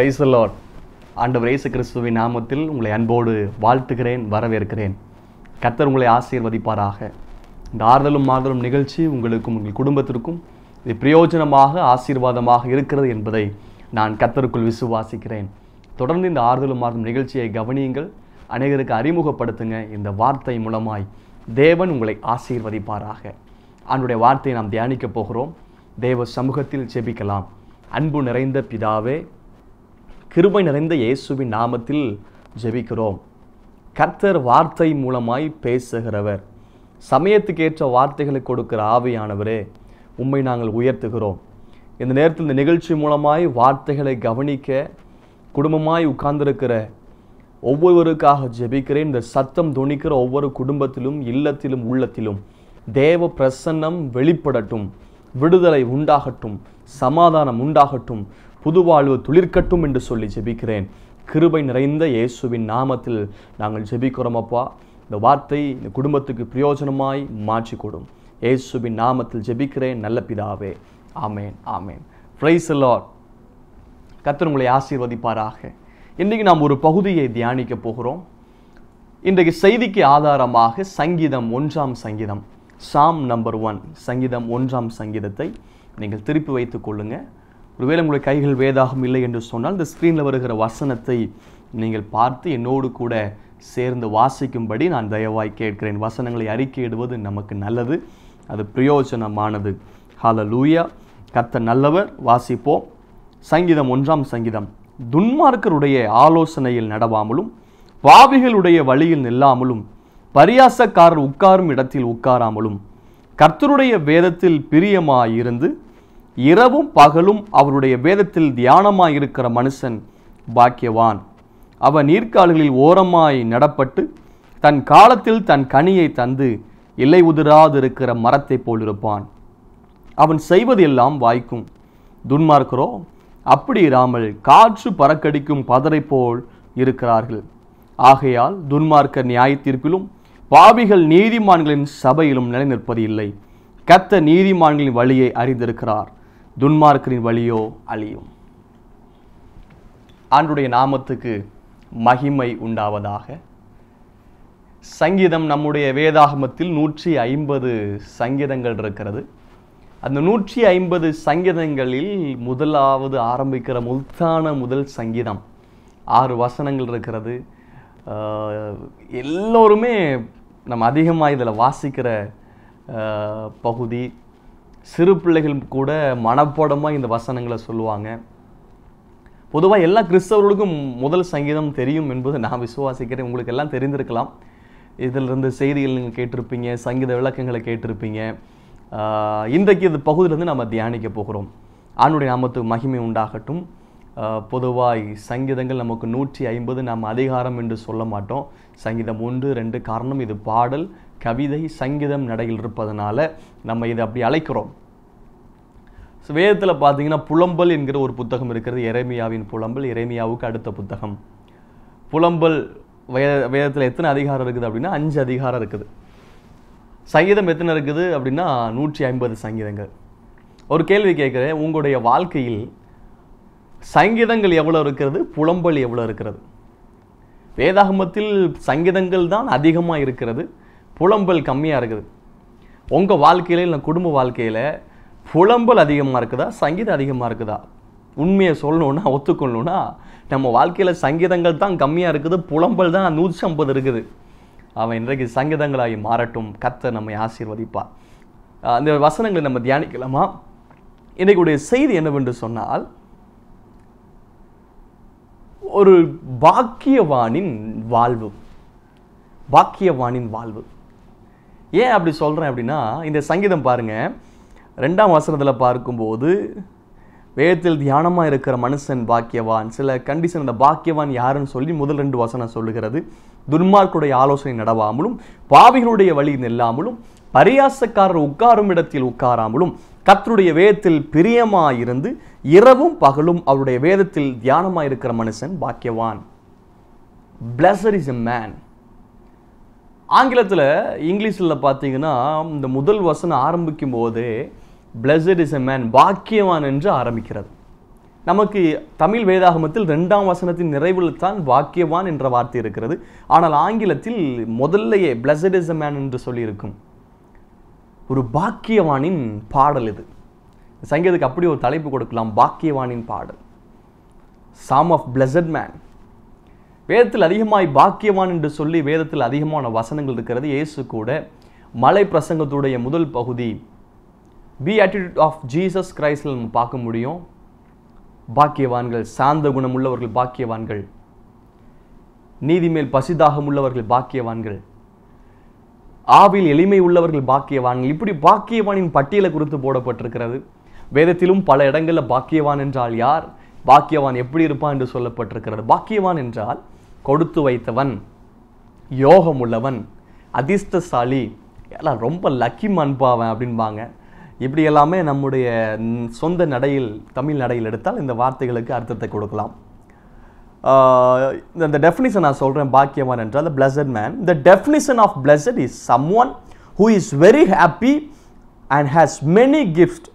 price Lord ஆண்டவர் இயேசு கிறிஸ்துவின் நாமத்தில் உங்களை அன்போடு வாழ்த்துகிறேன் வரவேற்கிறேன் கத்தர் உங்களை ஆசீர்வதிப்பாராக இந்த ஆறுதலும் மாறுதலும் நிகழ்ச்சி உங்களுக்கும் உங்கள் குடும்பத்திற்கும் இது பிரயோஜனமாக ஆசீர்வாதமாக இருக்கிறது என்பதை நான் கத்தருக்குள் விசுவாசிக்கிறேன் தொடர்ந்து இந்த ஆறுதலும் ஆறுதலும் நிகழ்ச்சியை கவனியுங்கள் அநேகருக்கு அறிமுகப்படுத்துங்க இந்த வார்த்தை மூலமாய் தேவன் உங்களை ஆசீர்வதிப்பாராக ஆண்டுடைய வார்த்தையை நாம் தியானிக்கப் போகிறோம் தேவ சமூகத்தில் செபிக்கலாம் அன்பு நிறைந்த பிதாவே கிருபை நிறைந்த இயேசுவின் நாமத்தில் ஜெபிக்கிறோம் கர்த்தர் வார்த்தை மூலமாய் பேசுகிறவர் சமயத்துக்கு ஏற்ற வார்த்தைகளை கொடுக்கிற ஆவியானவரே உண்மை நாங்கள் உயர்த்துகிறோம் இந்த நேரத்தில் இந்த நிகழ்ச்சி மூலமாய் வார்த்தைகளை கவனிக்க குடும்பமாய் உட்கார்ந்திருக்கிற ஒவ்வொருவருக்காக ஜெபிக்கிறேன் இந்த சத்தம் துணிக்கிற ஒவ்வொரு குடும்பத்திலும் இல்லத்திலும் உள்ளத்திலும் தேவ பிரசன்னம் வெளிப்படட்டும் விடுதலை உண்டாகட்டும் சமாதானம் உண்டாகட்டும் புது வாழ்வு துளிர்கட்டும் என்று சொல்லி ஜெபிக்கிறேன் கிருபை நிறைந்த இயேசுவின் நாமத்தில் நாங்கள் ஜெபிக்கிறோம் அப்பா இந்த வார்த்தை இந்த குடும்பத்துக்கு பிரயோஜனமாய் மாற்றி கொடும் இயேசுவின் நாமத்தில் ஜெபிக்கிறேன் நல்ல பிதாவே ஆமேன் ஆமேன் ஃப்ரைஸ் லார்ட் கத்தர் உங்களை ஆசீர்வதிப்பாராக இன்றைக்கு நாம் ஒரு பகுதியை தியானிக்க போகிறோம் இன்றைக்கு செய்திக்கு ஆதாரமாக சங்கீதம் ஒன்றாம் சங்கீதம் சாம் நம்பர் ஒன் சங்கீதம் ஒன்றாம் சங்கீதத்தை நீங்கள் திருப்பி வைத்துக் கொள்ளுங்கள் ஒருவேளை உங்களுடைய கைகள் வேதாகம் இல்லை என்று சொன்னால் இந்த ஸ்க்ரீனில் வருகிற வசனத்தை நீங்கள் பார்த்து என்னோடு கூட சேர்ந்து வாசிக்கும்படி நான் தயவாய் கேட்கிறேன் வசனங்களை அறிக்கையிடுவது நமக்கு நல்லது அது பிரயோஜனமானது ஹால லூயா கத்த நல்லவர் வாசிப்போம் சங்கீதம் ஒன்றாம் சங்கீதம் துன்மார்க்கருடைய ஆலோசனையில் நடவாமலும் பாவிகளுடைய வழியில் நில்லாமலும் பரியாசக்காரர் உட்காரும் இடத்தில் உட்காராமலும் கர்த்தருடைய வேதத்தில் பிரியமாயிருந்து இரவும் பகலும் அவருடைய வேதத்தில் தியானமாக இருக்கிற மனுஷன் பாக்கியவான் அவன் நீர்க்கால்களில் ஓரமாய் நடப்பட்டு தன் காலத்தில் தன் கனியை தந்து இலை உதிராதிருக்கிற மரத்தை போலிருப்பான் அவன் அவன் செய்வதெல்லாம் வாய்க்கும் துன்மார்க்கிறோ அப்படி இராமல் காற்று பறக்கடிக்கும் பதரை போல் இருக்கிறார்கள் ஆகையால் துன்மார்க்க நியாய தீர்ப்பிலும் பாவிகள் நீதிமான்களின் சபையிலும் நிலைநிற்பது இல்லை கத்த நீதிமான்களின் வழியை அறிந்திருக்கிறார் துன்மார்க்கரின் வழியோ அழியும் ஆண்டுடைய நாமத்துக்கு மகிமை உண்டாவதாக சங்கீதம் நம்முடைய வேதாகமத்தில் நூற்றி ஐம்பது சங்கீதங்கள் இருக்கிறது அந்த நூற்றி ஐம்பது சங்கீதங்களில் முதலாவது ஆரம்பிக்கிற முல்தான முதல் சங்கீதம் ஆறு வசனங்கள் இருக்கிறது எல்லோருமே நம்ம அதிகமாக இதில் வாசிக்கிற பகுதி சிறு பிள்ளைகள் கூட மனப்படமாக இந்த வசனங்களை சொல்லுவாங்க பொதுவாக எல்லா கிறிஸ்தவர்களுக்கும் முதல் சங்கீதம் தெரியும் என்பது நான் விசுவாசிக்கிறேன் உங்களுக்கு எல்லாம் தெரிந்திருக்கலாம் இதில் இருந்து செய்திகள் நீங்கள் கேட்டிருப்பீங்க சங்கீத விளக்கங்களை கேட்டிருப்பீங்க இன்றைக்கு இந்த பகுதியிலேருந்து நம்ம தியானிக்க போகிறோம் ஆணுடைய நாமத்துக்கு மகிமை உண்டாகட்டும் பொதுவாக சங்கீதங்கள் நமக்கு நூற்றி ஐம்பது நாம் அதிகாரம் என்று சொல்ல மாட்டோம் சங்கீதம் ஒன்று ரெண்டு காரணம் இது பாடல் கவிதை சங்கீதம் நடையில் இருப்பதனால நம்ம இதை அப்படி அழைக்கிறோம் ஸோ வேதத்தில் பார்த்தீங்கன்னா புலம்பல் என்கிற ஒரு புத்தகம் இருக்கிறது இறைமையாவின் புலம்பல் இறைமையாவுக்கு அடுத்த புத்தகம் புலம்பல் வே வேதத்தில் எத்தனை அதிகாரம் இருக்குது அப்படின்னா அஞ்சு அதிகாரம் இருக்குது சங்கீதம் எத்தனை இருக்குது அப்படின்னா நூற்றி ஐம்பது சங்கீதங்கள் ஒரு கேள்வி கேட்குறேன் உங்களுடைய வாழ்க்கையில் சங்கீதங்கள் எவ்வளோ இருக்கிறது புலம்பல் எவ்வளோ இருக்கிறது வேதாகமத்தில் சங்கீதங்கள் தான் அதிகமாக இருக்கிறது புலம்பல் கம்மியாக இருக்குது உங்கள் வாழ்க்கையில் இல்லை குடும்ப வாழ்க்கையில் புலம்பல் அதிகமாக இருக்குதா சங்கீதம் அதிகமாக இருக்குதா உண்மையை சொல்லணுன்னா ஒத்துக்கொள்ளணுன்னா நம்ம வாழ்க்கையில் சங்கீதங்கள் தான் கம்மியாக இருக்குது புலம்பல் தான் நூற்றி ஐம்பது இருக்குது அவன் இன்றைக்கு சங்கீதங்களாகி மாறட்டும் கத்தை நம்மை ஆசீர்வதிப்பார் அந்த வசனங்களை நம்ம தியானிக்கலாமா இன்றைக்குடைய செய்தி என்னவென்று சொன்னால் ஒரு பாக்கியவானின் வாழ்வு பாக்கியவானின் வாழ்வு ஏன் அப்படி சொல்கிறேன் அப்படின்னா இந்த சங்கீதம் பாருங்கள் ரெண்டாம் வசனத்தில் பார்க்கும்போது வேதத்தில் தியானமாக இருக்கிற மனுஷன் பாக்கியவான் சில கண்டிஷன் இந்த பாக்கியவான் யாருன்னு சொல்லி முதல் ரெண்டு வசனம் சொல்லுகிறது துன்மார்க்குடைய ஆலோசனை நடவாமலும் பாவிகளுடைய வழி நில்லாமலும் பரியாசக்காரர் உட்காரும் இடத்தில் உட்காராமலும் கத்தருடைய வேதத்தில் பிரியமாயிருந்து இரவும் பகலும் அவருடைய வேதத்தில் தியானமாக இருக்கிற மனுஷன் பாக்கியவான் பிளஸர் இஸ் எ மேன் ஆங்கிலத்தில் இங்கிலீஷில் பார்த்தீங்கன்னா இந்த முதல் வசனம் ஆரம்பிக்கும் போதே பிளஸட் இஸ் எ மேன் பாக்கியவான் என்று ஆரம்பிக்கிறது நமக்கு தமிழ் வேதாகமத்தில் ரெண்டாம் வசனத்தின் நிறைவில் தான் பாக்கியவான் என்ற வார்த்தை இருக்கிறது ஆனால் ஆங்கிலத்தில் முதல்லையே பிளஸட் இஸ் எ மேன் என்று சொல்லியிருக்கும் ஒரு பாக்கியவானின் பாடல் இது சங்கீதத்துக்கு அப்படி ஒரு தலைப்பு கொடுக்கலாம் பாக்கியவானின் பாடல் சாம் ஆஃப் பிளஸட் மேன் வேதத்தில் அதிகமாய் பாக்கியவான் என்று சொல்லி வேதத்தில் அதிகமான வசனங்கள் இருக்கிறது இயேசு கூட மலை பிரசங்கத்துடைய முதல் பகுதி பி ஆட்டிடியூட் ஆஃப் ஜீசஸ் கிரைஸ்டில் நம்ம பார்க்க முடியும் பாக்கியவான்கள் சாந்த குணம் உள்ளவர்கள் பாக்கியவான்கள் நீதி மேல் பசிதாகம் உள்ளவர்கள் பாக்கியவான்கள் ஆவில் எளிமை உள்ளவர்கள் பாக்கியவான்கள் இப்படி பாக்கியவானின் பட்டியலை குறித்து போடப்பட்டிருக்கிறது வேதத்திலும் பல இடங்களில் பாக்கியவான் என்றால் யார் பாக்கியவான் எப்படி இருப்பான் என்று சொல்லப்பட்டிருக்கிறது பாக்கியவான் என்றால் கொடுத்து வைத்தவன் யோகம் உள்ளவன் அதிர்ஷ்டசாலி எல்லாம் ரொம்ப லக்கி மண்பாவன் அப்படின்பாங்க இப்படி எல்லாமே நம்முடைய சொந்த நடையில் தமிழ் நடையில் எடுத்தால் இந்த வார்த்தைகளுக்கு அர்த்தத்தை கொடுக்கலாம் இந்த டெஃபினிஷன் நான் சொல்கிறேன் பாக்கியவான் என்றால் blessed man the definition of blessed is someone who is very happy and has many gift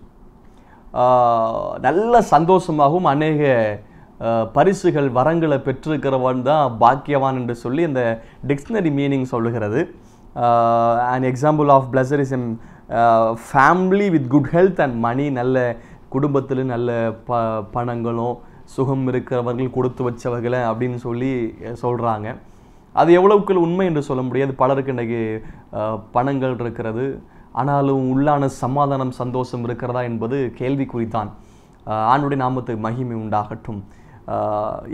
நல்ல சந்தோஷமாகவும் அநேக பரிசுகள் வரங்களை பெற்றிருக்கிறவன் தான் பாக்கியவான் என்று சொல்லி இந்த டிக்ஷனரி மீனிங் சொல்லுகிறது and example of pleasure is am family with good health and money நல்ல குடும்பத்தில் நல்ல ப பணங்களும் சுகம் இருக்கிறவர்கள் கொடுத்து வச்சவர்களை அப்படின்னு சொல்லி சொல்கிறாங்க அது எவ்வளவுக்கு உண்மை என்று சொல்ல முடியாது பலருக்கு இன்றைக்கு பணங்கள் இருக்கிறது ஆனாலும் உள்ளான சமாதானம் சந்தோஷம் இருக்கிறதா என்பது கேள்விக்குறித்தான் ஆண்டுடைய நாமத்துக்கு மகிமை உண்டாகட்டும்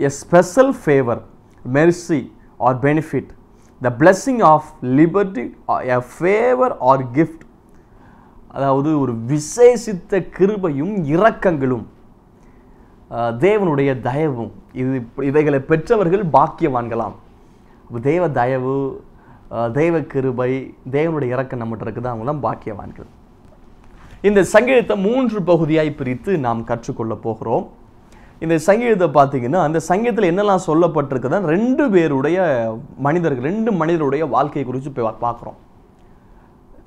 a special favour mercy or benefit the blessing of liberty a favour or gift அதாவது ஒரு விசேஷித்த கிருபையும் இரக்கங்களும் தேவனுடைய தயவும் இது இவைகளை பெற்றவர்கள் பாக்கியவான்களாம் தேவ தயவு தெய்வ கிருபை தேவனுடைய இறக்கம் நம்மகிட்ட இருக்குது அவங்களாம் பாக்கியவான்கள் இந்த சங்கீதத்தை மூன்று பகுதியாய் பிரித்து நாம் கற்றுக்கொள்ள போகிறோம் இந்த சங்கீதத்தை பார்த்தீங்கன்னா அந்த சங்கீதத்தில் என்னெல்லாம் சொல்லப்பட்டிருக்குதான் ரெண்டு பேருடைய மனிதர்கள் ரெண்டு மனிதருடைய வாழ்க்கையை குறித்து போய் பார்க்குறோம்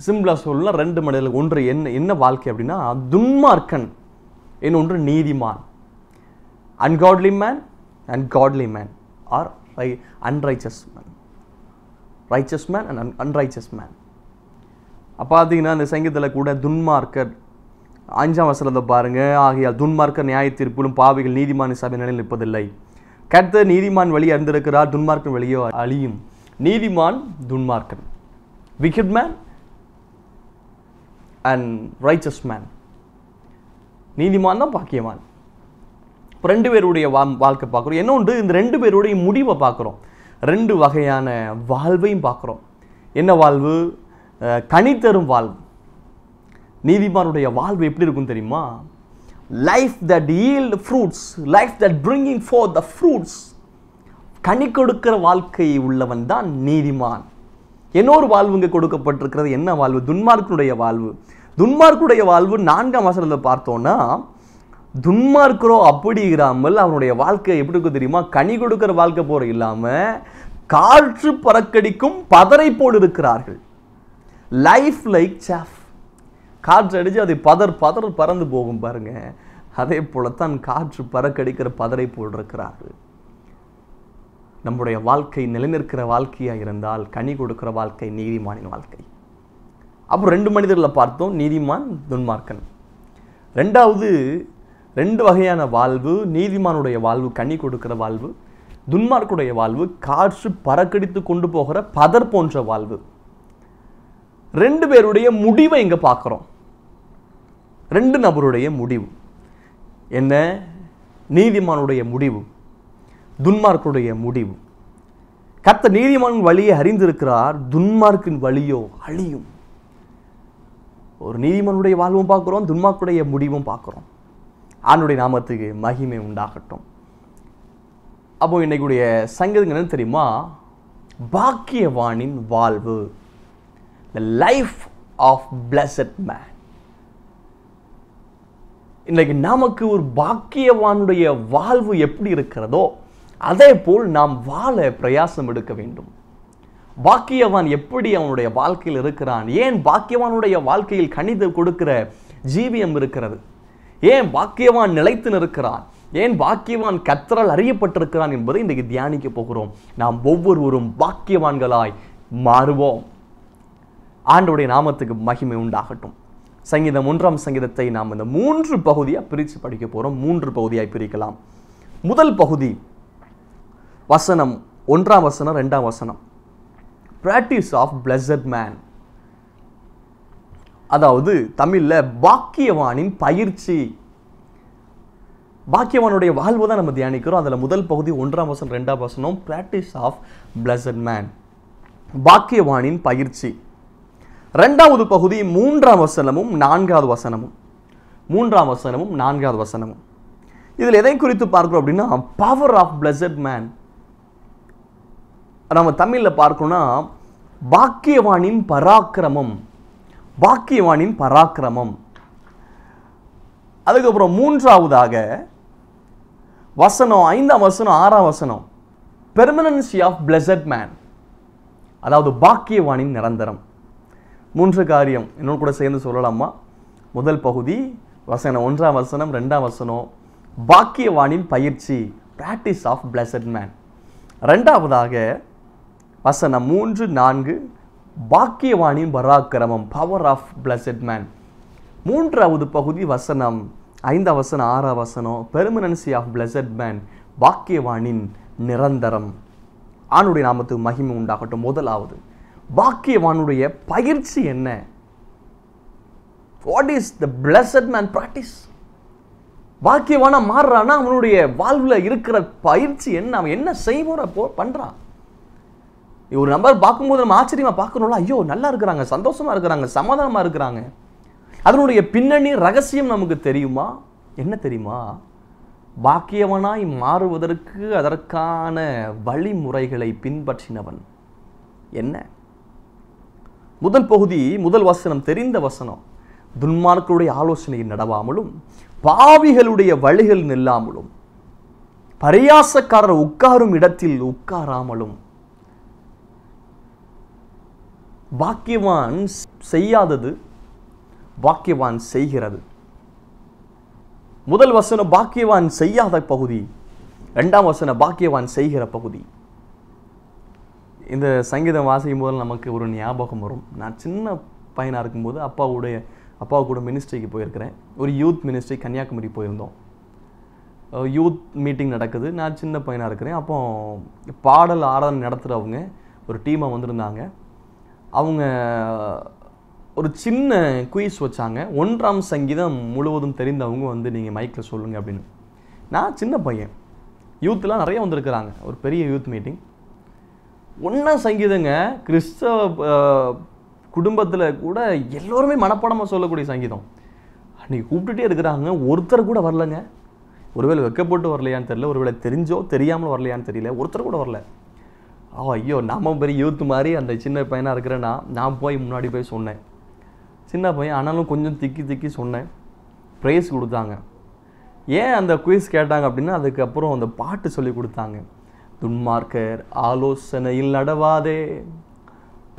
சிம்பிளாக சொல்லலாம் ரெண்டு மனிதர்கள் ஒன்று என்ன என்ன வாழ்க்கை அப்படின்னா துன்மார்க்கன் ஒன்று நீதிமான் ungodly man and godly man or unriches man riches man and unriches man அப்போ பார்த்தீங்கன்னா இந்த சங்கீதத்தில் கூட துன்மார்க்கர் அஞ்சாம் வசனத்தை பாருங்கள் ஆகியால் துன்மார்க்கர் நியாய தீர்ப்பிலும் பாவிகள் நீதிமான சபை நிலையில் நிற்பதில்லை கர்த்தர் நீதிமான் வழி அறிந்திருக்கிறார் துன்மார்க்கன் வழியோ அழியும் நீதிமான் துன்மார்க்கன் wicked man and riches man நீதிமான் தான் பாக்கியவான் இப்போ ரெண்டு பேருடைய வா வாழ்க்கை பார்க்குறோம் இன்னொன்று இந்த ரெண்டு பேருடைய முடிவை பார்க்குறோம் ரெண்டு வகையான வாழ்வையும் பார்க்குறோம் என்ன வாழ்வு கனித்தரும் வாழ்வு நீதிமானுடைய வாழ்வு எப்படி இருக்கும் தெரியுமா life that yield fruits life that bringing for the fruits கனி கொடுக்கிற வாழ்க்கை உள்ளவன் தான் நீதிமான் இன்னொரு வாழ்வு இங்கே கொடுக்கப்பட்டிருக்கிறது என்ன வாழ்வு துன்மார்க்கனுடைய வாழ்வு துன்மார்க்குடைய வாழ்வு நான்காம் வசனத்தில் பார்த்தோன்னா துன்மார்க்கிறோ அப்படி இராமல் அவனுடைய வாழ்க்கை எப்படி இருக்கும் தெரியுமா கனி கொடுக்கிற வாழ்க்கை போற இல்லாமல் காற்று பறக்கடிக்கும் பதரை போல் இருக்கிறார்கள் லைஃப் லைக் சாஃப் காற்று அடித்து அதை பதர் பதர் பறந்து போகும் பாருங்க அதே போலத்தான் காற்று பறக்கடிக்கிற பதரை போல் இருக்கிறார்கள் நம்முடைய வாழ்க்கை நிலைநிற்கிற வாழ்க்கையாக இருந்தால் கனி கொடுக்குற வாழ்க்கை நீதிமானின் வாழ்க்கை அப்புறம் ரெண்டு மனிதர்களை பார்த்தோம் நீதிமான் துன்மார்க்கன் ரெண்டாவது ரெண்டு வகையான வாழ்வு நீதிமானுடைய வாழ்வு கனி கொடுக்குற வாழ்வு துன்மார்க்குடைய வாழ்வு காற்று பறக்கடித்து கொண்டு போகிற பதர் போன்ற வாழ்வு ரெண்டு பேருடைய முடிவை இங்கே பார்க்குறோம் ரெண்டு நபருடைய முடிவு என்ன நீதிமானுடைய முடிவு துன்மார்க்குடைய முடிவு கத்த நீதிமான் வழியை அறிந்திருக்கிறார் துன்மார்க்கின் வழியோ அழியும் ஒரு நீதிமனுடைய வாழ்வும் பார்க்குறோம் துன்மார்க்குடைய முடிவும் பார்க்குறோம் ஆணுடைய நாமத்துக்கு மகிமை உண்டாகட்டும் அப்போ இன்னைக்குடைய சங்கீதங்கள் என்ன தெரியுமா பாக்கியவானின் வாழ்வு the life of blessed man இன்றைக்கு நமக்கு ஒரு பாக்கியவானுடைய வாழ்வு எப்படி இருக்கிறதோ அதே போல் நாம் வாழ பிரயாசம் எடுக்க வேண்டும் பாக்கியவான் எப்படி அவனுடைய வாழ்க்கையில் இருக்கிறான் ஏன் பாக்கியவானுடைய வாழ்க்கையில் கணித கொடுக்கிற ஜீவியம் இருக்கிறது ஏன் பாக்கியவான் நிலைத்து நிற்கிறான் ஏன் பாக்கியவான் கத்தரால் அறியப்பட்டிருக்கிறான் என்பதை இன்றைக்கு தியானிக்க போகிறோம் நாம் ஒவ்வொருவரும் பாக்கியவான்களாய் மாறுவோம் ஆண்டுடைய நாமத்துக்கு மகிமை உண்டாகட்டும் சங்கீதம் ஒன்றாம் சங்கீதத்தை நாம் இந்த மூன்று பகுதியாக பிரித்து படிக்க போகிறோம் மூன்று பகுதியாக பிரிக்கலாம் முதல் பகுதி வசனம் ஒன்றாம் வசனம் ரெண்டாம் வசனம் ப்ராக்டிஸ் ஆஃப் பிளஸட் மேன் அதாவது தமிழில் பாக்கியவானின் பயிற்சி பாக்கியவானுடைய வாழ்வு தான் நம்ம தியானிக்கிறோம் அதில் முதல் பகுதி ஒன்றாம் வசனம் ரெண்டாம் வசனம் ப்ராக்டிஸ் ஆஃப் பிளஸட் மேன் பாக்கியவானின் பயிற்சி ரெண்டாவது பகுதி மூன்றாம் வசனமும் நான்காவது வசனமும் மூன்றாம் வசனமும் நான்காவது வசனமும் இதில் எதை குறித்து பார்க்குறோம் அப்படின்னா பவர் ஆஃப் பிளஸட் மேன் நம்ம தமிழில் பார்க்கணும்னா பாக்கியவானின் பராக்கிரமம் பாக்கியவானின் பராக்கிரமம் அதுக்கப்புறம் மூன்றாவதாக வசனம் ஐந்தாம் வசனம் ஆறாம் வசனம் பெர்மனன்சி ஆஃப் பிளஸட் மேன் அதாவது பாக்கியவானின் நிரந்தரம் மூன்று காரியம் இன்னொன்று கூட சேர்ந்து சொல்லலாமா முதல் பகுதி வசனம் ஒன்றாம் வசனம் ரெண்டாம் வசனம் பாக்கியவானின் பயிற்சி பிராக்டிஸ் ஆஃப் பிளஸட் மேன் ரெண்டாவதாக வசனம் மூன்று நான்கு பாக்கியவாணியின் பராக்கிரமம் பவர் ஆஃப் பிளஸட் மேன் மூன்றாவது பகுதி வசனம் ஐந்தாம் வசனம் ஆறாம் வசனம் பெர்மனன்சி ஆஃப் பிளஸட் மேன் பாக்கியவானின் நிரந்தரம் ஆணுடைய நாமத்துக்கு மகிமை உண்டாகட்டும் முதலாவது பாக்கியவானுடைய பயிற்சி என்ன what is the blessed man practice பாக்கியவானா மாறுறான்னா அவனுடைய வாழ்வில் இருக்கிற பயிற்சி என்ன அவன் என்ன செய்முறை போ பண்ணுறான் ஒரு நம்பர் பார்க்கும்போது நம்ம ஆச்சரியமாக பார்க்கணும்ல ஐயோ நல்லா இருக்கிறாங்க சந்தோஷமாக இருக்கிறாங்க சமாதானமாக இருக்கிறாங்க அதனுடைய பின்னணி ரகசியம் நமக்கு தெரியுமா என்ன தெரியுமா பாக்கியவனாய் மாறுவதற்கு அதற்கான வழிமுறைகளை பின்பற்றினவன் என்ன முதல் பகுதி முதல் வசனம் தெரிந்த வசனம் துன்மார்களுடைய ஆலோசனையில் நடவாமலும் பாவிகளுடைய வழிகள் நில்லாமலும் பரியாசக்காரர் உட்காரும் இடத்தில் உட்காராமலும் பாக்கியவான் செய்யாதது பாக்கியவான் செய்கிறது முதல் வசன பாக்கியவான் செய்யாத பகுதி ரெண்டாம் வசன பாக்கியவான் செய்கிற பகுதி இந்த சங்கீதம் வாசிக்கும் போது நமக்கு ஒரு ஞாபகம் வரும் நான் சின்ன பையனாக இருக்கும்போது அப்பாவுடைய அப்பா கூட மினிஸ்ட்ரிக்கு போயிருக்கிறேன் ஒரு யூத் மினிஸ்ட்ரி கன்னியாகுமரி போயிருந்தோம் யூத் மீட்டிங் நடக்குது நான் சின்ன பையனாக இருக்கிறேன் அப்போ பாடல் ஆடல் நடத்துகிறவங்க ஒரு டீமாக வந்திருந்தாங்க அவங்க ஒரு சின்ன குயிஸ் வச்சாங்க ஒன்றாம் சங்கீதம் முழுவதும் தெரிந்தவங்க வந்து நீங்கள் மைக்கில் சொல்லுங்கள் அப்படின்னு நான் சின்ன பையன் யூத்லாம் நிறைய வந்திருக்கிறாங்க ஒரு பெரிய யூத் மீட்டிங் ஒன்றாம் சங்கீதங்க கிறிஸ்தவ குடும்பத்தில் கூட எல்லோருமே மனப்பாடமாக சொல்லக்கூடிய சங்கீதம் அன்றைக்கி கூப்பிட்டுட்டே இருக்கிறாங்க ஒருத்தர் கூட வரலங்க ஒருவேளை வெக்கப்பட்டு வரலையான்னு தெரில ஒருவேளை தெரிஞ்சோ தெரியாமல் வரலையான்னு தெரியல ஒருத்தர் கூட வரல ஓ ஐயோ நம்ம பெரிய யூத் மாதிரி அந்த சின்ன பையனாக இருக்கிறேன்னா நான் போய் முன்னாடி போய் சொன்னேன் சின்ன பையன் ஆனாலும் கொஞ்சம் திக்கி திக்கி சொன்னேன் ப்ரைஸ் கொடுத்தாங்க ஏன் அந்த குயிஸ் கேட்டாங்க அப்படின்னா அதுக்கப்புறம் அந்த பாட்டு சொல்லி கொடுத்தாங்க துன்மார்க்கர் ஆலோசனையில் நடவாதே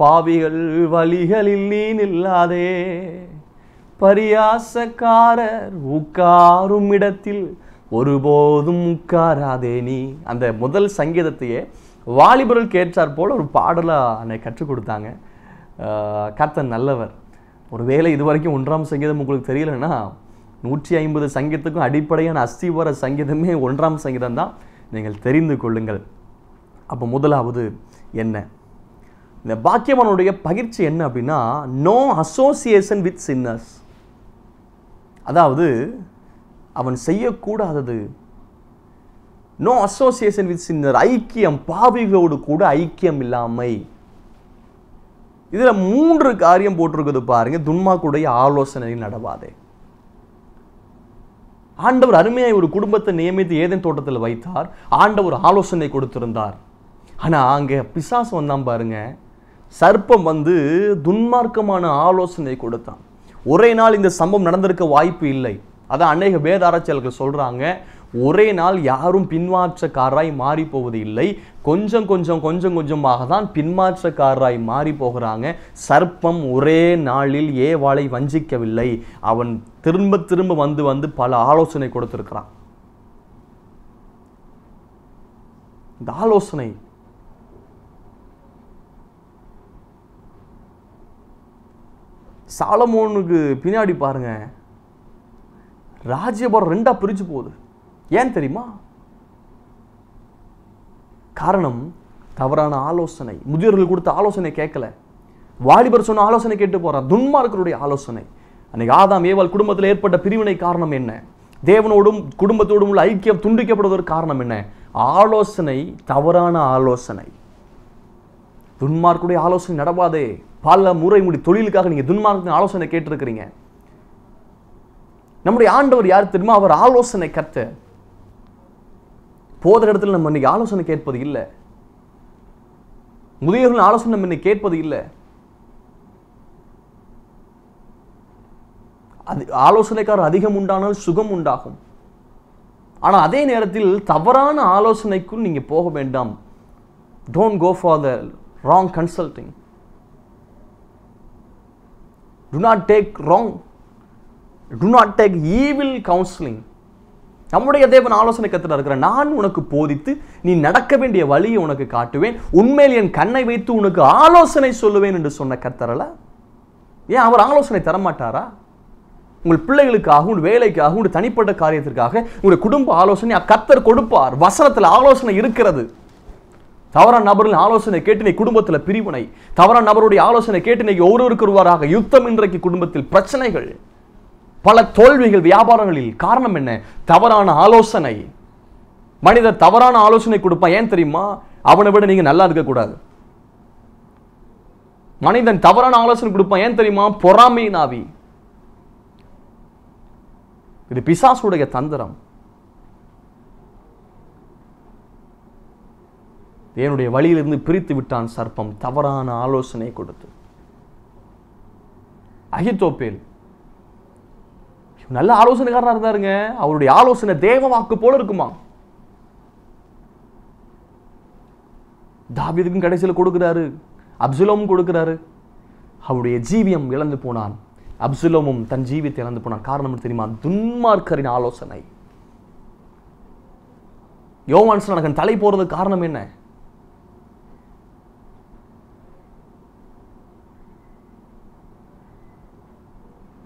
பாவிகள் வழிகளில் நீ நில்லாதே பரியாசக்காரர் உட்காரும் இடத்தில் ஒருபோதும் உட்காராதே நீ அந்த முதல் சங்கீதத்தையே வாலிபர்களுக்கு கேட்டார் போல் ஒரு பாடலாக அன்னை கற்றுக் கொடுத்தாங்க கர்த்தன் நல்லவர் ஒரு வேலை இது வரைக்கும் ஒன்றாம் சங்கீதம் உங்களுக்கு தெரியலன்னா நூற்றி ஐம்பது சங்கீதத்துக்கும் அடிப்படையான அஸ்திவர சங்கீதமே ஒன்றாம் சங்கீதம் தான் நீங்கள் தெரிந்து கொள்ளுங்கள் அப்போ முதலாவது என்ன இந்த பாக்கியமானுடைய பகிர்ச்சி என்ன அப்படின்னா நோ அசோசியேஷன் வித் சின்னர்ஸ் அதாவது அவன் செய்யக்கூடாதது நோ அசோசியேஷன் வித் சின்னர் ஐக்கியம் பாவிகளோடு கூட ஐக்கியம் இல்லாமை இதில் மூன்று காரியம் போட்டிருக்குது பாருங்க துன்மாக்குடைய ஆலோசனை நடவாதே ஆண்டவர் அருமையாக ஒரு குடும்பத்தை நியமித்து ஏதேன் தோட்டத்தில் வைத்தார் ஆண்டவர் ஆலோசனை கொடுத்திருந்தார் ஆனால் அங்கே பிசாசம் வந்தான் பாருங்க சர்ப்பம் வந்து துன்மார்க்கமான ஆலோசனை கொடுத்தான் ஒரே நாள் இந்த சம்பவம் நடந்திருக்க வாய்ப்பு இல்லை அதான் அநேக வேத ஆராய்ச்சியாளர்கள் சொல்கிறாங்க ஒரே நாள் யாரும் பின்மாற்றக்காராய் மாறி போவது இல்லை கொஞ்சம் கொஞ்சம் கொஞ்சம் கொஞ்சமாக தான் பின்மாற்றக்காராய் மாறி போகிறாங்க சர்ப்பம் ஒரே நாளில் ஏவாளை வஞ்சிக்கவில்லை அவன் திரும்ப திரும்ப வந்து வந்து பல ஆலோசனை கொடுத்துருக்கிறான் இந்த ஆலோசனை சாலமோனுக்கு பின்னாடி பாருங்க ராஜ்யபுரம் ரெண்டா பிரிச்சு போகுது ஏன் தெரியுமா காரணம் தவறான ஆலோசனை முதியோர்கள் கொடுத்த ஆலோசனை கேட்கல வாலிபர் சொன்ன ஆலோசனை கேட்டு போறார் துன்மார்க்கருடைய ஆலோசனை அன்னைக்கு ஆதாம் ஏவால் குடும்பத்தில் ஏற்பட்ட பிரிவினை காரணம் என்ன தேவனோடும் குடும்பத்தோடும் உள்ள ஐக்கியம் துண்டிக்கப்படுவதற்கு காரணம் என்ன ஆலோசனை தவறான ஆலோசனை துன்மார்க்குடைய ஆலோசனை நடவாதே பல முறை முடி தொழிலுக்காக நீங்க துன்மார்க்கு ஆலோசனை கேட்டிருக்கிறீங்க நம்முடைய ஆண்டவர் யார் தெரியுமா அவர் ஆலோசனை கத்த போகிற இடத்துல நம்ம இன்னைக்கு ஆலோசனை கேட்பது இல்லை முதியோர்கள் ஆலோசனை நம்ம இன்னைக்கு கேட்பது இல்லை அது ஆலோசனைக்காரர் அதிகம் உண்டானால் சுகம் உண்டாகும் ஆனால் அதே நேரத்தில் தவறான ஆலோசனைக்கும் நீங்கள் போக வேண்டாம் don't go for the wrong consulting do not take wrong do not take evil counselling நம்முடைய தேவன் ஆலோசனை கத்தில் இருக்கிற நான் உனக்கு போதித்து நீ நடக்க வேண்டிய வழியை உனக்கு காட்டுவேன் உண்மையில் என் கண்ணை வைத்து உனக்கு ஆலோசனை சொல்லுவேன் என்று சொன்ன கத்தரல ஏன் அவர் ஆலோசனை தரமாட்டாரா உங்கள் பிள்ளைகளுக்காக உங்கள் வேலைக்காக உங்கள் தனிப்பட்ட காரியத்திற்காக உங்களுடைய குடும்ப ஆலோசனை கத்தர் கொடுப்பார் வசனத்தில் ஆலோசனை இருக்கிறது தவறான நபர்களின் ஆலோசனை கேட்டு நீ குடும்பத்தில் பிரிவினை தவறான நபருடைய ஆலோசனை கேட்டு நீ ஒருவருக்கு ஒருவராக யுத்தம் இன்றைக்கு குடும்பத்தில் பிரச்சனைகள் பல தோல்விகள் வியாபாரங்களில் காரணம் என்ன தவறான ஆலோசனை மனிதர் தவறான ஆலோசனை கொடுப்பான் ஏன் தெரியுமா அவனை விட நீங்க நல்லா இருக்க கூடாது மனிதன் தவறான ஆலோசனை கொடுப்பான் ஏன் தெரியுமா பொறாமை நாவி இது பிசாசுடைய தந்திரம் என்னுடைய வழியிலிருந்து பிரித்து விட்டான் சர்ப்பம் தவறான ஆலோசனை கொடுத்து அகிதோப்பேன் நல்ல ஆலோசனைக்காரராக இருந்தாருங்க அவருடைய ஆலோசனை தேவ வாக்கு போல இருக்குமா தாபிதுக்கும் கடைசியில் கொடுக்குறாரு அப்சுலோமும் கொடுக்குறாரு அவருடைய ஜீவியம் இழந்து போனான் அப்சுலோமும் தன் ஜீவியத்தை இழந்து போனான் காரணம் தெரியுமா துன்மார்க்கரின் ஆலோசனை யோவான்ஸ் நடக்கன் தலை போறதுக்கு காரணம் என்ன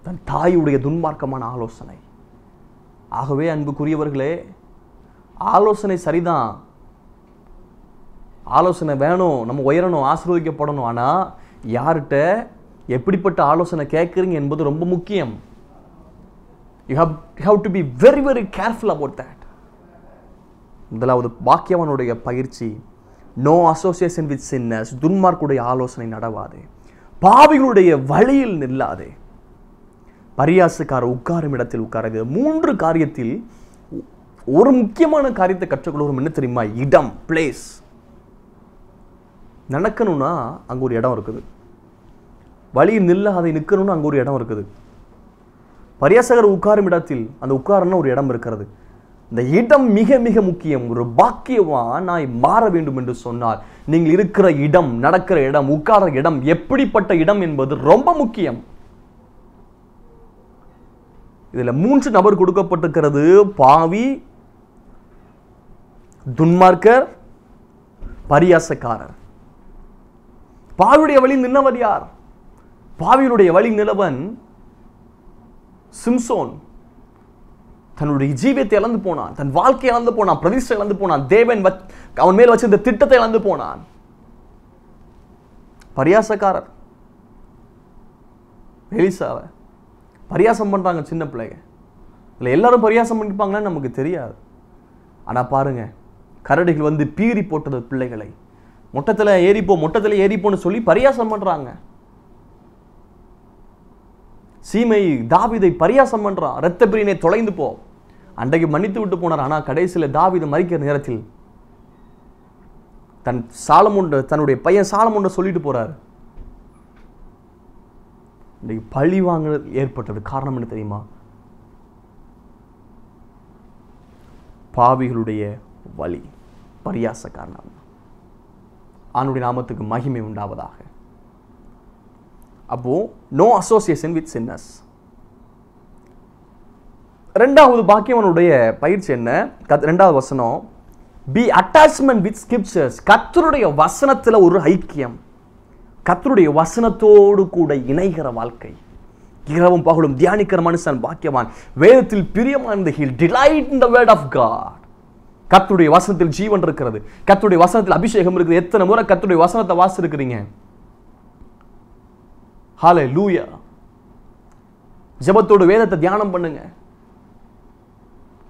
தன் தாயுடைய துன்மார்க்கமான ஆலோசனை ஆகவே அன்புக்குரியவர்களே ஆலோசனை சரிதான் ஆலோசனை வேணும் நம்ம உயரணும் ஆசீர்வதிக்கப்படணும் ஆனால் யார்கிட்ட எப்படிப்பட்ட ஆலோசனை கேட்குறீங்க என்பது ரொம்ப முக்கியம் you have have to be very very careful about that முதலாவது பாக்கியவனுடைய பயிற்சி நோ அசோசியேஷன் வித் சின்னஸ் துன்மார்க்குடைய ஆலோசனை நடவாது பாவிகளுடைய வழியில் நில்லாதே பரியாசுக்காரர் உட்காரும் இடத்தில் உட்காரது மூன்று காரியத்தில் ஒரு முக்கியமான காரியத்தை கற்றுக்கொள்வோம் என்ன தெரியுமா இடம் பிளேஸ் நடக்கணும்னா அங்கே ஒரு இடம் இருக்குது வழியில் அதை நிற்கணும்னு அங்கே ஒரு இடம் இருக்குது பரியாசகர் உட்காரும் இடத்தில் அந்த உட்காரன்னு ஒரு இடம் இருக்கிறது இந்த இடம் மிக மிக முக்கியம் ஒரு பாக்கியவா நான் மாற வேண்டும் என்று சொன்னார் நீங்கள் இருக்கிற இடம் நடக்கிற இடம் உட்கார இடம் எப்படிப்பட்ட இடம் என்பது ரொம்ப முக்கியம் இதில் மூன்று நபர் கொடுக்கப்பட்டிருக்கிறது பாவி துன்மார்க்கர் பரியாசக்காரர் பாவியுடைய வழி நின்னவர் யார் பாவியுடைய வழி நிலவன் சிம்சோன் தன்னுடைய ஜீவியத்தை இழந்து போனான் தன் வாழ்க்கையை இழந்து போனான் பிரதிஷ்டை இழந்து போனான் தேவன் அவன் மேல் வச்சிருந்த திட்டத்தை இழந்து போனான் பரியாசக்காரர் எலிசாவை பரியாசம் பண்ணுறாங்க சின்ன பிள்ளைங்க இல்லை எல்லாரும் பரியாசம் பண்ணிப்பாங்களேன்னு நமக்கு தெரியாது ஆனால் பாருங்க கரடிகள் வந்து பீறி போட்டது பிள்ளைகளை மொட்டத்தில் ஏறிப்போ மொட்டத்தில் ஏறிப்போன்னு சொல்லி பரியாசம் பண்ணுறாங்க சீமை தாவிதை பரியாசம் பண்ணுறான் ரத்த பிரியனை தொலைந்து போ அன்றைக்கு மன்னித்து விட்டு போனார் ஆனால் கடைசியில் தாவிதை மறிக்கிற நேரத்தில் தன் சாலமுண்ட தன்னுடைய பையன் சாலமுண்ட சொல்லிட்டு போகிறார் இன்றைக்கு பழி வாங்கினது ஏற்பட்டது காரணம் என்ன தெரியுமா பாவிகளுடைய வழி பரியாச காரணம் ஆணுடைய நாமத்துக்கு மகிமை உண்டாவதாக அப்போ நோ அசோசியேஷன் வித் சின்னஸ் ரெண்டாவது பாக்கியவனுடைய பயிற்சி என்ன ரெண்டாவது வசனம் பி அட்டாச்மெண்ட் வித் ஸ்கிரிப்சர்ஸ் கத்தருடைய வசனத்தில் ஒரு ஐக்கியம் கத்தருடைய வசனத்தோடு கூட இணைகிற வாழ்க்கை இரவும் பகலும் தியானிக்கிற மனுஷன் பாக்கியவான் வேதத்தில் பிரியமான he'll delight in the word of God கத்துடைய வசனத்தில் ஜீவன் இருக்கிறது கத்துடைய வசனத்தில் அபிஷேகம் இருக்குது எத்தனை முறை கத்துடைய வசனத்தை வாசிருக்கிறீங்க ஹாலே லூயா ஜபத்தோடு வேதத்தை தியானம் பண்ணுங்க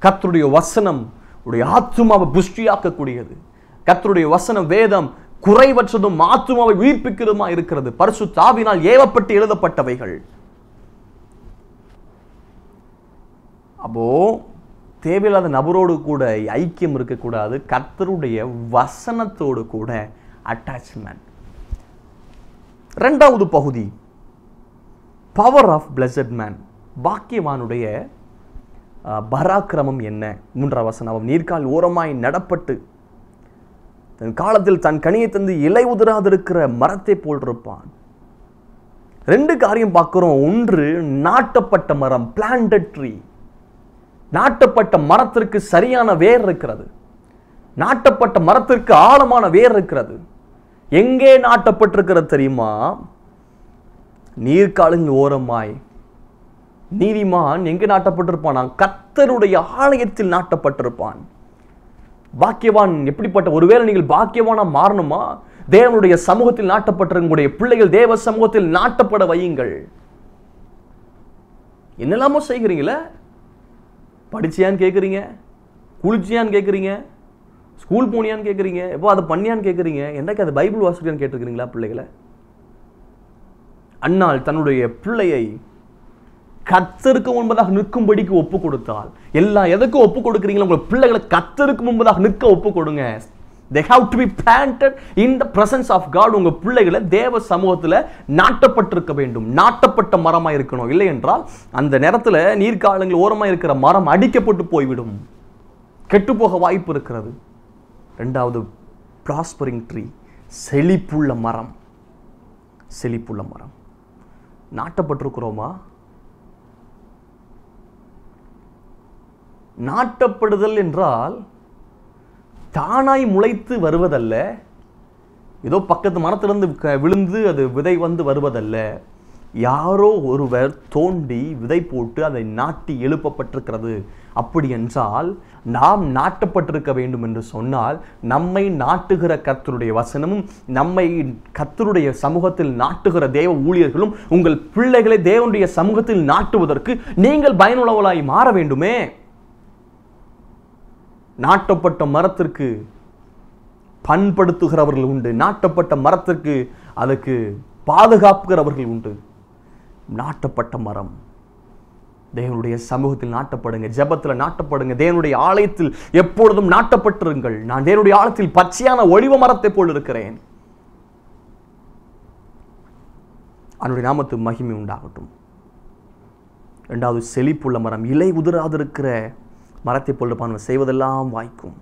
கத்தருடைய வசனம் உடைய ஆத்மாவை புஷ்டியாக்கக்கூடியது கத்தருடைய வசனம் வேதம் குறைவற்றதும் ஆத்துமாவை உயிர்ப்பிக்கிறதுமா இருக்கிறது பரிசு தாவினால் ஏவப்பட்டு எழுதப்பட்டவைகள் அப்போ தேவையில்லாத நபரோடு கூட ஐக்கியம் இருக்கக்கூடாது கர்த்தருடைய வசனத்தோடு கூட அட்டாச்மெண்ட் ரெண்டாவது பகுதி பவர் ஆஃப் பிளஸட் மேன் பாக்கியவானுடைய பராக்கிரமம் என்ன மூன்றாம் வசனம் நீர்கால் ஓரமாய் நடப்பட்டு தன் காலத்தில் தன் கனியை தந்து இலை உதராதிருக்கிற மரத்தை போல் இருப்பான் ரெண்டு காரியம் பார்க்குறோம் ஒன்று நாட்டப்பட்ட மரம் பிளான்டட் ட்ரீ நாட்டப்பட்ட மரத்திற்கு சரியான வேர் இருக்கிறது நாட்டப்பட்ட மரத்திற்கு ஆழமான வேர் இருக்கிறது எங்கே நாட்டப்பட்டிருக்கிறது தெரியுமா நீர்காலின் ஓரமாய் நீதிமான் எங்கே நாட்டப்பட்டிருப்பான் கத்தருடைய ஆலயத்தில் நாட்டப்பட்டிருப்பான் பாக்கியவான் எப்படிப்பட்ட ஒருவேளை நீங்கள் பாக்கியவானா மாறணுமா தேவனுடைய சமூகத்தில் நாட்டப்பட்டிருக்கூடிய பிள்ளைகள் தேவ சமூகத்தில் நாட்டப்பட வையுங்கள் என்னெல்லாமோ செய்கிறீங்களே படிச்சியான்னு கேட்குறீங்க குளிச்சியான்னு கேட்குறீங்க ஸ்கூல் போனியான்னு கேட்குறீங்க எப்போ அதை பண்ணியான்னு கேட்குறீங்க என்றைக்கு அது பைபிள் வாசிக்கான்னு கேட்டுருக்கிறீங்களா பிள்ளைகளை அண்ணால் தன்னுடைய பிள்ளையை கத்தருக்கு முன்பதாக நிற்கும்படிக்கு ஒப்பு கொடுத்தால் எல்லா எதுக்கும் ஒப்பு கொடுக்குறீங்களோ உங்கள் பிள்ளைகளை கத்தருக்கு முன்பதாக நிற்க ஒப்பு கொடுங்க they have to be planted in the presence of God உங்கள் பிள்ளைகளை தேவ சமூகத்தில் நாட்டப்பட்டிருக்க வேண்டும் நாட்டப்பட்ட மரமாக இருக்கணும் இல்லை என்றால் அந்த நேரத்தில் நீர்க்காலங்கள் ஓரமாக இருக்கிற மரம் அடிக்கப்பட்டு போய்விடும் கெட்டுப்போக வாய்ப்பு இருக்கிறது ரெண்டாவது ப்ராஸ்பரிங் ட்ரீ செழிப்புள்ள மரம் செழிப்புள்ள மரம் நாட்டப்பட்டிருக்கிறோமா நாட்டப்படுதல் என்றால் தானாய் முளைத்து வருவதல்ல ஏதோ பக்கத்து மரத்திலிருந்து விழுந்து அது விதை வந்து வருவதல்ல யாரோ ஒருவர் தோண்டி விதை போட்டு அதை நாட்டி எழுப்பப்பட்டிருக்கிறது அப்படி என்றால் நாம் நாட்டப்பட்டிருக்க வேண்டும் என்று சொன்னால் நம்மை நாட்டுகிற கர்த்தருடைய வசனமும் நம்மை கர்த்தருடைய சமூகத்தில் நாட்டுகிற தேவ ஊழியர்களும் உங்கள் பிள்ளைகளை தேவனுடைய சமூகத்தில் நாட்டுவதற்கு நீங்கள் பயனுள்ளவளாய் மாற வேண்டுமே நாட்டப்பட்ட மரத்திற்கு பண்படுத்துகிறவர்கள் உண்டு நாட்டப்பட்ட மரத்திற்கு அதுக்கு பாதுகாப்புகிறவர்கள் உண்டு நாட்டப்பட்ட மரம் தேவனுடைய சமூகத்தில் நாட்டப்படுங்க ஜபத்தில் நாட்டப்படுங்க தேவனுடைய ஆலயத்தில் எப்பொழுதும் நாட்டப்பட்டிருங்கள் நான் தேவனுடைய ஆலயத்தில் பச்சையான ஒளிவ மரத்தை போல் இருக்கிறேன் அவனுடைய நாமத்து மகிமை உண்டாகட்டும் ரெண்டாவது செழிப்புள்ள மரம் இலை உதிராதிருக்கிற மரத்தை பொல்லுப்பான் செய்வதெல்லாம் வாய்க்கும்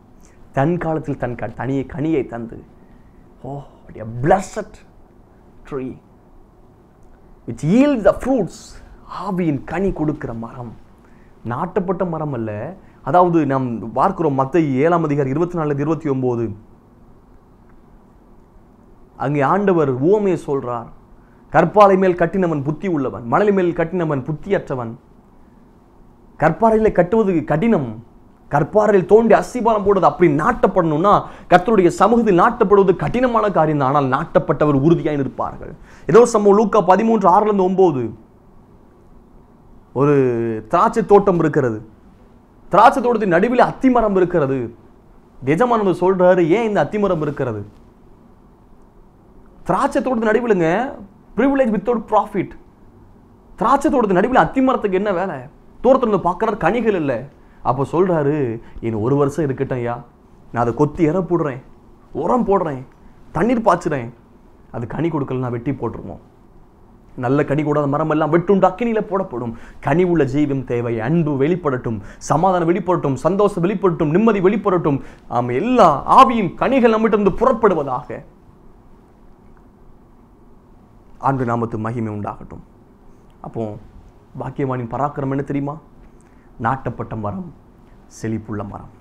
தன் காலத்தில் தன் க தனியை கனியை தந்து oh blessed tree which yield the fruits ஆவியின் கனி கொடுக்கிற மரம் நாட்டப்பட்ட மரம் அல்ல அதாவது நாம் பார்க்கிறோம் மற்ற ஏழாம் அதிகாரி இருபத்தி நாலு இருபத்தி ஒம்போது அங்கே ஆண்டவர் ஓமே சொல்கிறார் கற்பாலை மேல் கட்டினவன் புத்தி உள்ளவன் மணலி மேல் கட்டினவன் புத்தியற்றவன் கற்பாறையில் கட்டுவது கடினம் கற்பாறையில் தோண்டி அசிபாலம் போடுவது அப்படி நாட்டப்படணும்னா கர்த்தருடைய சமூகத்தில் நாட்டப்படுவது கடினமான காரியம் தான் ஆனால் நாட்டப்பட்டவர் உறுதியாக இருப்பார்கள் ஏதோ சமூக லூக்கா பதிமூன்று ஆறுலேருந்து ஒம்பது ஒரு திராட்சை தோட்டம் இருக்கிறது திராட்சை தோட்டத்தின் நடுவில் அத்திமரம் இருக்கிறது எஜமானவர் சொல்றாரு ஏன் இந்த அத்திமரம் இருக்கிறது திராட்சை தோட்டத்து நடுவிலுங்க ப்ரிவிலேஜ் வித்தவுட் ப்ராஃபிட் திராட்சை தோட்டத்து நடுவில் அத்திமரத்துக்கு என்ன வேலை தூரத்தில் இருந்து பார்க்குறாரு கனிகள் இல்லை அப்போ சொல்கிறாரு என் ஒரு வருஷம் இருக்கட்டும் ஐயா நான் அதை கொத்தி இற போடுறேன் உரம் போடுறேன் தண்ணீர் பாய்ச்சுறேன் அது கனி நான் வெட்டி போட்டுருவோம் நல்ல கனி கூடாத மரம் எல்லாம் வெட்டுண்டு அக்கினியில் போடப்படும் கனி உள்ள ஜீவியம் தேவை அன்பு வெளிப்படட்டும் சமாதானம் வெளிப்படட்டும் சந்தோஷம் வெளிப்படட்டும் நிம்மதி வெளிப்படட்டும் ஆமாம் எல்லா ஆவியும் கனிகள் இருந்து புறப்படுவதாக ஆண்டு நாமத்து மகிமை உண்டாகட்டும் அப்போது பாக்கியவானின் பராக்கிரம் என்ன தெரியுமா நாட்டப்பட்ட மரம் செழிப்புள்ள மரம்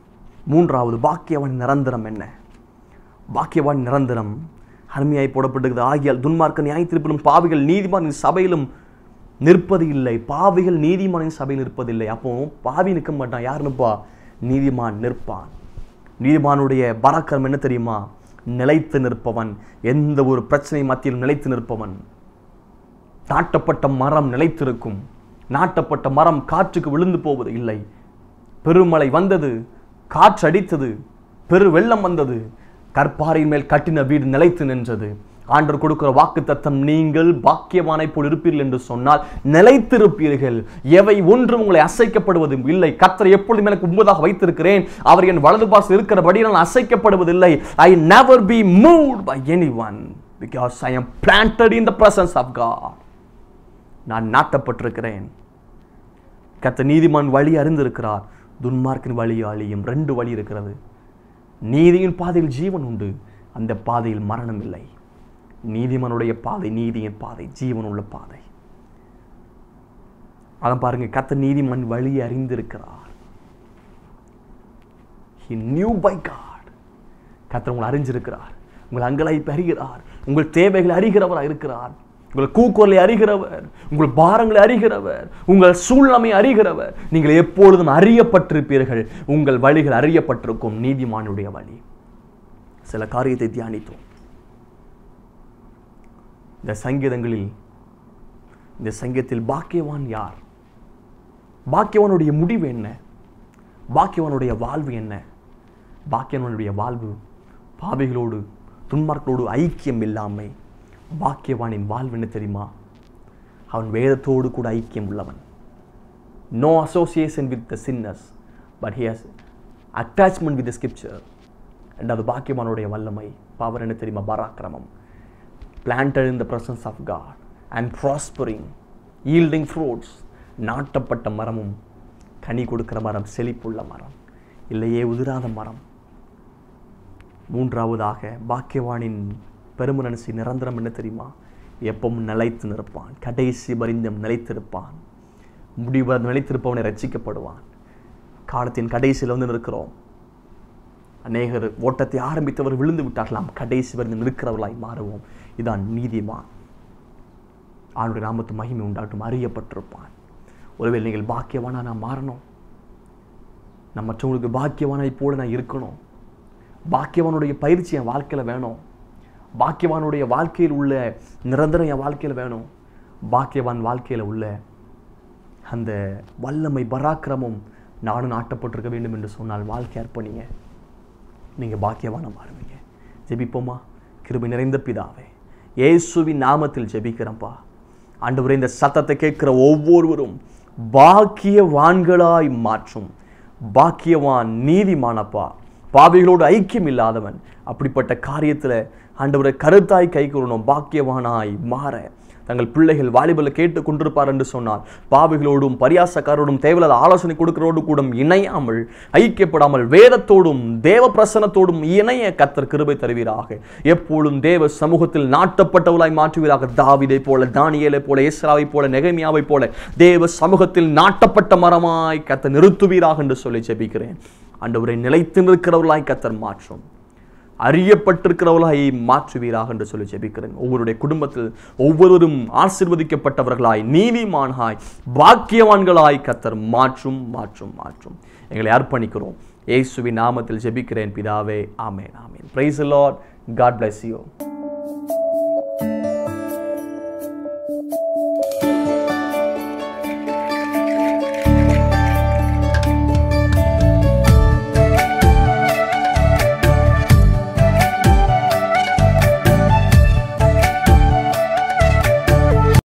மூன்றாவது பாக்கியவான் நிரந்தரம் என்ன பாக்கியவான் நிரந்தரம் அருமையாய் போடப்பட்டது ஆகியால் துன்மார்க்க நியாயத்திருப்பிலும் பாவிகள் நீதிமானின் சபையிலும் நிற்பது இல்லை பாவிகள் நீதிமானின் சபையில் நிற்பதில்லை அப்போ பாவி நிற்க மாட்டான் யார் நிற்பா நீதிமான் நிற்பான் நீதிமானுடைய பராக்கிரம் என்ன தெரியுமா நிலைத்து நிற்பவன் எந்த ஒரு பிரச்சனை மத்தியிலும் நிலைத்து நிற்பவன் தாட்டப்பட்ட மரம் நிலைத்திருக்கும் நாட்டப்பட்ட மரம் காற்றுக்கு விழுந்து போவது இல்லை பெருமழை வந்தது காற்றடித்தது பெரு வெள்ளம் வந்தது கற்பாறையின் மேல் கட்டின வீடு நிலைத்து நின்றது ஆண்டர் கொடுக்கிற வாக்கு தத்தம் நீங்கள் பாக்கியவானை போல் இருப்பீர்கள் என்று சொன்னால் நிலைத்திருப்பீர்கள் எவை ஒன்றும் உங்களை அசைக்கப்படுவதும் இல்லை கத்தரை எப்பொழுதும் எனக்கு உண்பதாக வைத்திருக்கிறேன் அவர் என் வலது பாசம் இருக்கிறபடி நான் அசைக்கப்படுவதில்லை I never be move by anyone because I am planted in the presence of God நான் நாட்டப்பட்டிருக்கிறேன் கத்த நீதிமான் வழி அறிந்திருக்கிறார் துன்மார்க்கின் வழி அழியும் ரெண்டு வழி இருக்கிறது நீதியின் பாதையில் ஜீவன் உண்டு அந்த பாதையில் மரணம் இல்லை நீதிமனுடைய பாதை நீதியின் பாதை ஜீவன் உள்ள பாதை அதான் பாருங்க கத்த நீதிமன் வழி அறிந்திருக்கிறார் ஹி நியூ பை காட் கத்த உங்களை அறிஞ்சிருக்கிறார் உங்கள் அங்கலாய்ப்பு அறிகிறார் உங்கள் தேவைகளை அறிகிறவராக இருக்கிறார் உங்கள் கூக்குரலை அறிகிறவர் உங்கள் பாரங்களை அறிகிறவர் உங்கள் சூழ்நிலை அறிகிறவர் நீங்கள் எப்பொழுதும் அறியப்பட்டிருப்பீர்கள் உங்கள் வழிகள் அறியப்பட்டிருக்கும் நீதிமானுடைய வழி சில காரியத்தை தியானித்தோம் இந்த சங்கீதங்களில் இந்த சங்கீதத்தில் பாக்கியவான் யார் பாக்கியவானுடைய முடிவு என்ன பாக்கியவானுடைய வாழ்வு என்ன பாக்கியவானுடைய வாழ்வு பாவிகளோடு துன்மார்களோடு ஐக்கியம் இல்லாமல் பாக்கியவானின் வாழ்வுன்னு தெரியுமா அவன் வேதத்தோடு கூட ஐக்கியம் உள்ளவன் no association with the sinners but he has attachment with the scripture and அது பாக்கியவானுடைய வல்லமை பவர் என்ன தெரியுமா பராக்கிரமம் planted in the presence of God and prospering yielding fruits நாட்டப்பட்ட மரமும் கனி கொடுக்குற மரம் செழிப்புள்ள மரம் இல்லையே உதிராத மரம் மூன்றாவதாக பாக்கியவானின் பெருமனசி நிரந்தரம் என்ன தெரியுமா எப்பவும் நிலைத்து நிற்பான் கடைசி பரிந்தம் நிலைத்திருப்பான் முடிவு நிலைத்திருப்பவனை ரசிக்கப்படுவான் காலத்தின் கடைசியில் வந்து நிற்கிறோம் அநேகர் ஓட்டத்தை ஆரம்பித்தவர் விழுந்து விட்டார்களாம் கடைசி வரைந்து நிற்கிறவர்களாய் மாறுவோம் இதான் நீதிமான் ஆளுடைய நாமத்து மகிமை உண்டாட்டும் அறியப்பட்டிருப்பான் ஒருவேளை நீங்கள் பாக்கியவானா நான் மாறணும் நான் மற்றவங்களுக்கு பாக்கியவானாய் போல நான் இருக்கணும் பாக்கியவானுடைய பயிற்சி என் வாழ்க்கையில் வேணும் பாக்கியவானுடைய வாழ்க்கையில் உள்ள நிரந்தரம் என் வாழ்க்கையில் வேணும் பாக்கியவான் வாழ்க்கையில் உள்ள அந்த வல்லமை பராக்கிரமம் நானும் நாட்டப்பட்டிருக்க வேண்டும் என்று சொன்னால் வாழ்க்கை அர்ப்பணிங்க நீங்கள் பாக்கியவான மாறுவீங்க ஜெபிப்போமா கிருபி நிறைந்த பிதாவே இயேசுவின் நாமத்தில் ஜெபிக்கிறப்பா ஆண்டு இந்த சத்தத்தை கேட்குற ஒவ்வொருவரும் பாக்கியவான்களாய் மாற்றும் பாக்கியவான் நீதிமானப்பா பாவிகளோடு ஐக்கியம் இல்லாதவன் அப்படிப்பட்ட காரியத்தில் ஆண்டவரை கருத்தாய் கை கூறணும் பாக்கியவானாய் மாற தங்கள் பிள்ளைகள் வாலிபல்ல கேட்டு கொண்டிருப்பார் என்று சொன்னால் பாவிகளோடும் பரியாசக்காரோடும் தேவையில்லாத ஆலோசனை கொடுக்கிறோடு கூட இணையாமல் ஐக்கியப்படாமல் வேதத்தோடும் தேவ பிரசனத்தோடும் இணைய கத்தர் கிருபை தருவீராக எப்போதும் தேவ சமூகத்தில் நாட்டப்பட்டவளாய் மாற்றுவீராக தாவிதை போல தானியலை போல இஸ்ராவை போல நெகமியாவை போல தேவ சமூகத்தில் நாட்டப்பட்ட மரமாய் கத்த நிறுத்துவீராக என்று சொல்லி ஜெபிக்கிறேன் அண்டவரை நிலைத்து நிற்கிறவர்களாய் கத்தர் மாற்றும் அறியப்பட்டிருக்கிறவர்களாய் மாற்றுவீராக என்று சொல்லி ஜெபிக்கிறேன் ஒவ்வொருடைய குடும்பத்தில் ஒவ்வொருவரும் ஆசிர்வதிக்கப்பட்டவர்களாய் நீதிமான்காய் பாக்கியவான்களாய் கத்தர் மாற்றும் மாற்றும் மாற்றும் எங்களை அர்ப்பணிக்கிறோம் இயேசுவின் நாமத்தில் ஜெபிக்கிறேன் பிதாவே ஆமேன் ஆமேன் praise lord God bless you